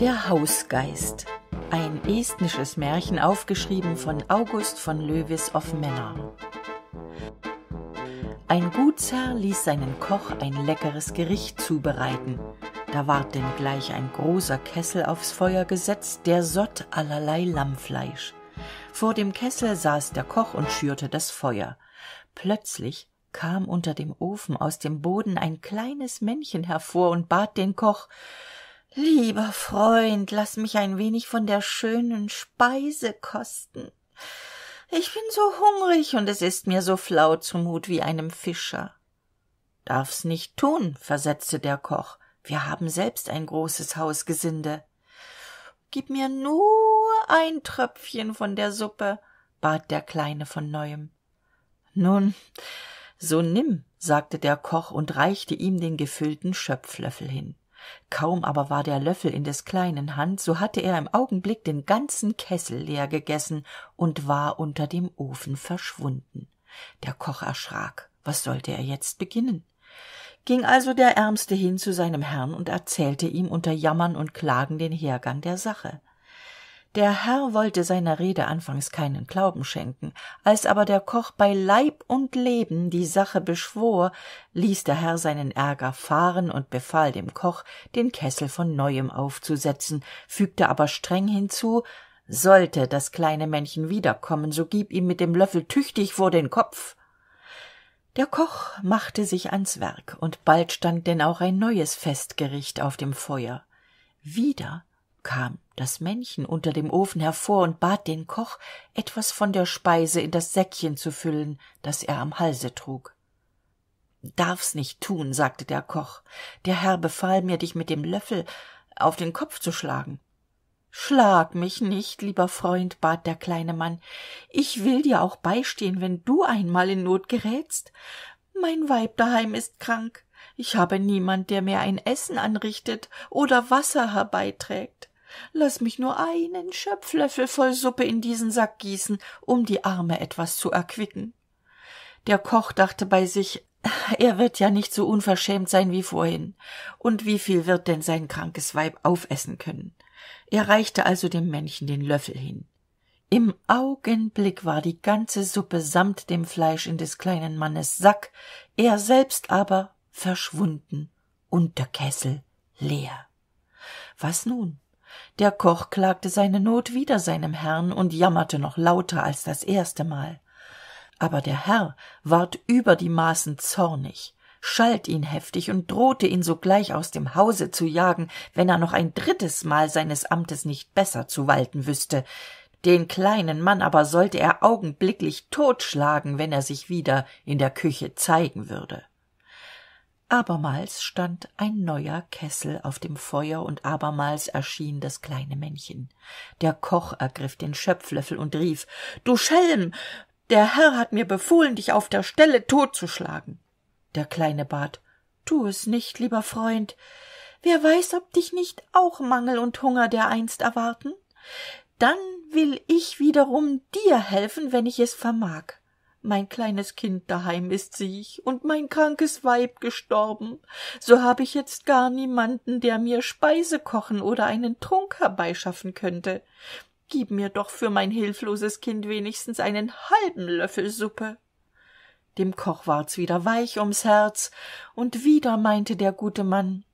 Der Hausgeist. Ein estnisches Märchen aufgeschrieben von August von Löwis of Männer. Ein Gutsherr ließ seinen Koch ein leckeres Gericht zubereiten. Da ward denn gleich ein großer Kessel aufs Feuer gesetzt, der sott allerlei Lammfleisch. Vor dem Kessel saß der Koch und schürte das Feuer. Plötzlich kam unter dem ofen aus dem boden ein kleines männchen hervor und bat den koch lieber freund laß mich ein wenig von der schönen speise kosten ich bin so hungrig und es ist mir so flau zumut wie einem fischer darf's nicht tun versetzte der koch wir haben selbst ein großes hausgesinde gib mir nur ein tröpfchen von der suppe bat der kleine von neuem nun so nimm sagte der koch und reichte ihm den gefüllten schöpflöffel hin kaum aber war der löffel in des kleinen hand so hatte er im augenblick den ganzen kessel leer gegessen und war unter dem ofen verschwunden der koch erschrak was sollte er jetzt beginnen ging also der ärmste hin zu seinem herrn und erzählte ihm unter jammern und klagen den hergang der sache der herr wollte seiner rede anfangs keinen glauben schenken als aber der koch bei leib und leben die sache beschwor ließ der herr seinen ärger fahren und befahl dem koch den kessel von neuem aufzusetzen fügte aber streng hinzu sollte das kleine männchen wiederkommen so gib ihm mit dem löffel tüchtig vor den kopf der koch machte sich ans werk und bald stand denn auch ein neues festgericht auf dem feuer wieder kam das Männchen unter dem Ofen hervor und bat den Koch, etwas von der Speise in das Säckchen zu füllen, das er am Halse trug. Darf's nicht tun, sagte der Koch. Der Herr befahl mir, dich mit dem Löffel auf den Kopf zu schlagen. Schlag mich nicht, lieber Freund, bat der kleine Mann. Ich will dir auch beistehen, wenn du einmal in Not gerätst. Mein Weib daheim ist krank. Ich habe niemand, der mir ein Essen anrichtet oder Wasser herbeiträgt. Lass mich nur einen schöpflöffel voll suppe in diesen sack gießen um die arme etwas zu erquicken der koch dachte bei sich er wird ja nicht so unverschämt sein wie vorhin und wie viel wird denn sein krankes weib aufessen können er reichte also dem männchen den löffel hin im augenblick war die ganze suppe samt dem fleisch in des kleinen mannes sack er selbst aber verschwunden und der kessel leer was nun der koch klagte seine not wieder seinem herrn und jammerte noch lauter als das erste Mal. aber der herr ward über die maßen zornig schalt ihn heftig und drohte ihn sogleich aus dem hause zu jagen wenn er noch ein drittes mal seines amtes nicht besser zu walten wüßte den kleinen mann aber sollte er augenblicklich totschlagen wenn er sich wieder in der küche zeigen würde abermals stand ein neuer kessel auf dem feuer und abermals erschien das kleine männchen der koch ergriff den schöpflöffel und rief du schelm der herr hat mir befohlen dich auf der stelle totzuschlagen der kleine bat tu es nicht lieber freund wer weiß ob dich nicht auch mangel und hunger dereinst erwarten dann will ich wiederum dir helfen wenn ich es vermag mein kleines kind daheim ist siech und mein krankes weib gestorben so habe ich jetzt gar niemanden der mir speise kochen oder einen trunk herbeischaffen könnte gib mir doch für mein hilfloses kind wenigstens einen halben löffel suppe dem koch ward's wieder weich ums herz und wieder meinte der gute mann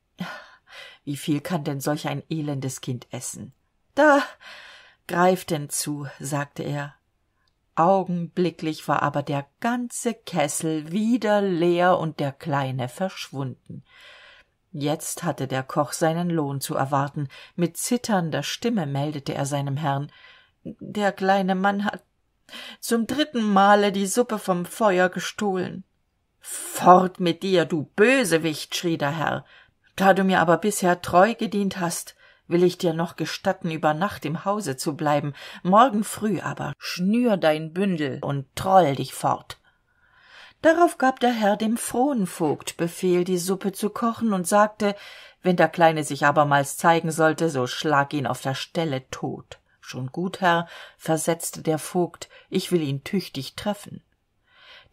wie viel kann denn solch ein elendes kind essen da greif denn zu sagte er augenblicklich war aber der ganze kessel wieder leer und der kleine verschwunden jetzt hatte der koch seinen lohn zu erwarten mit zitternder stimme meldete er seinem herrn der kleine mann hat zum dritten male die suppe vom feuer gestohlen fort mit dir du bösewicht schrie der herr da du mir aber bisher treu gedient hast will ich dir noch gestatten über nacht im hause zu bleiben morgen früh aber schnür dein bündel und troll dich fort darauf gab der herr dem Frohenvogt befehl die suppe zu kochen und sagte wenn der kleine sich abermals zeigen sollte so schlag ihn auf der stelle tot schon gut herr versetzte der vogt ich will ihn tüchtig treffen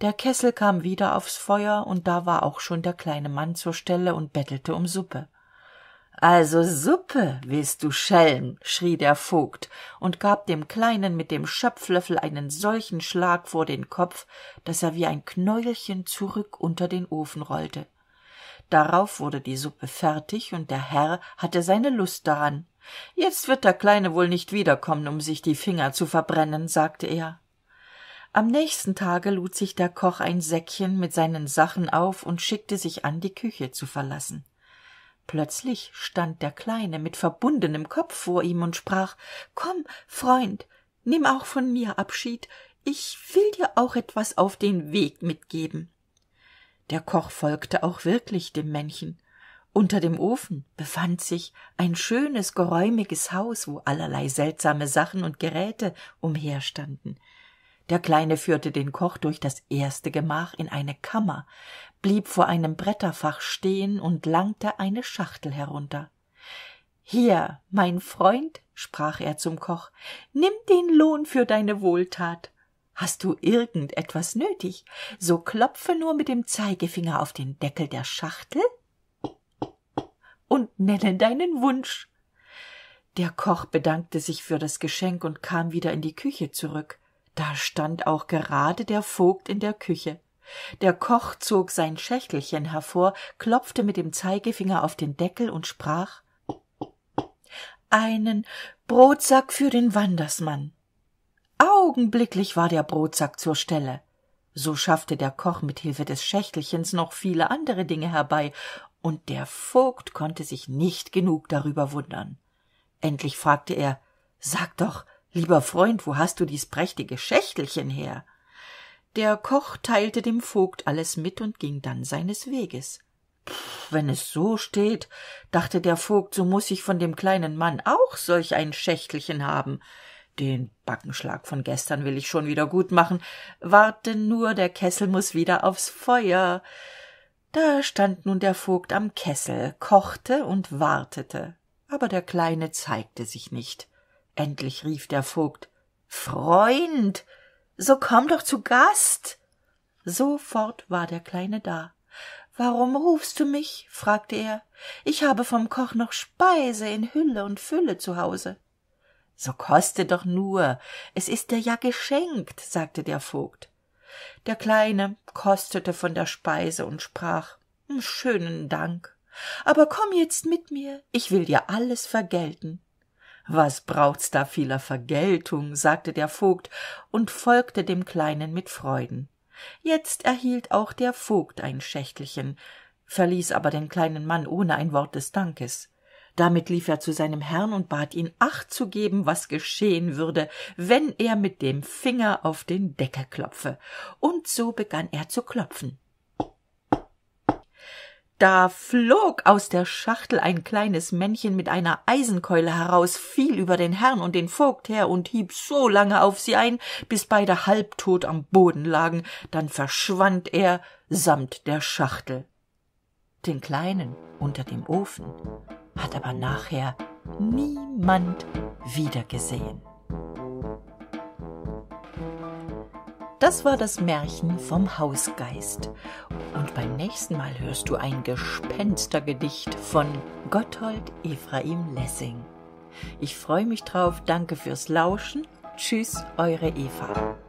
der kessel kam wieder aufs feuer und da war auch schon der kleine mann zur stelle und bettelte um suppe also suppe willst du schelm schrie der vogt und gab dem kleinen mit dem schöpflöffel einen solchen schlag vor den kopf daß er wie ein knäuelchen zurück unter den ofen rollte darauf wurde die suppe fertig und der herr hatte seine lust daran jetzt wird der kleine wohl nicht wiederkommen um sich die finger zu verbrennen sagte er am nächsten tage lud sich der koch ein säckchen mit seinen sachen auf und schickte sich an die küche zu verlassen plötzlich stand der kleine mit verbundenem kopf vor ihm und sprach komm freund nimm auch von mir abschied ich will dir auch etwas auf den weg mitgeben der koch folgte auch wirklich dem männchen unter dem ofen befand sich ein schönes geräumiges haus wo allerlei seltsame sachen und geräte umherstanden der kleine führte den koch durch das erste gemach in eine kammer blieb vor einem bretterfach stehen und langte eine schachtel herunter hier mein freund sprach er zum koch nimm den lohn für deine wohltat hast du irgend etwas nötig so klopfe nur mit dem zeigefinger auf den deckel der schachtel und nenne deinen wunsch der koch bedankte sich für das geschenk und kam wieder in die küche zurück da stand auch gerade der vogt in der küche der koch zog sein schächtelchen hervor klopfte mit dem zeigefinger auf den deckel und sprach einen brotsack für den wandersmann augenblicklich war der brotsack zur stelle so schaffte der koch mit hilfe des schächtelchens noch viele andere dinge herbei und der vogt konnte sich nicht genug darüber wundern endlich fragte er sag doch lieber freund wo hast du dies prächtige schächtelchen her der koch teilte dem vogt alles mit und ging dann seines weges wenn es so steht dachte der vogt so muß ich von dem kleinen mann auch solch ein schächtelchen haben den backenschlag von gestern will ich schon wieder gut machen warte nur der kessel muß wieder aufs feuer da stand nun der vogt am kessel kochte und wartete aber der kleine zeigte sich nicht endlich rief der vogt freund so komm doch zu gast sofort war der kleine da warum rufst du mich fragte er ich habe vom koch noch speise in hülle und fülle zu hause so koste doch nur es ist dir ja geschenkt sagte der vogt der kleine kostete von der speise und sprach hm, schönen dank aber komm jetzt mit mir ich will dir alles vergelten was braucht's da vieler vergeltung sagte der vogt und folgte dem kleinen mit freuden jetzt erhielt auch der vogt ein schächtelchen verließ aber den kleinen mann ohne ein wort des dankes damit lief er zu seinem herrn und bat ihn acht zu geben was geschehen würde wenn er mit dem finger auf den deckel klopfe und so begann er zu klopfen da flog aus der schachtel ein kleines männchen mit einer eisenkeule heraus fiel über den herrn und den vogt her und hieb so lange auf sie ein bis beide halbtot am boden lagen dann verschwand er samt der schachtel den kleinen unter dem ofen hat aber nachher niemand wiedergesehen das war das Märchen vom Hausgeist. Und beim nächsten Mal hörst du ein Gespenstergedicht von Gotthold Ephraim Lessing. Ich freue mich drauf, danke fürs Lauschen. Tschüss, eure Eva.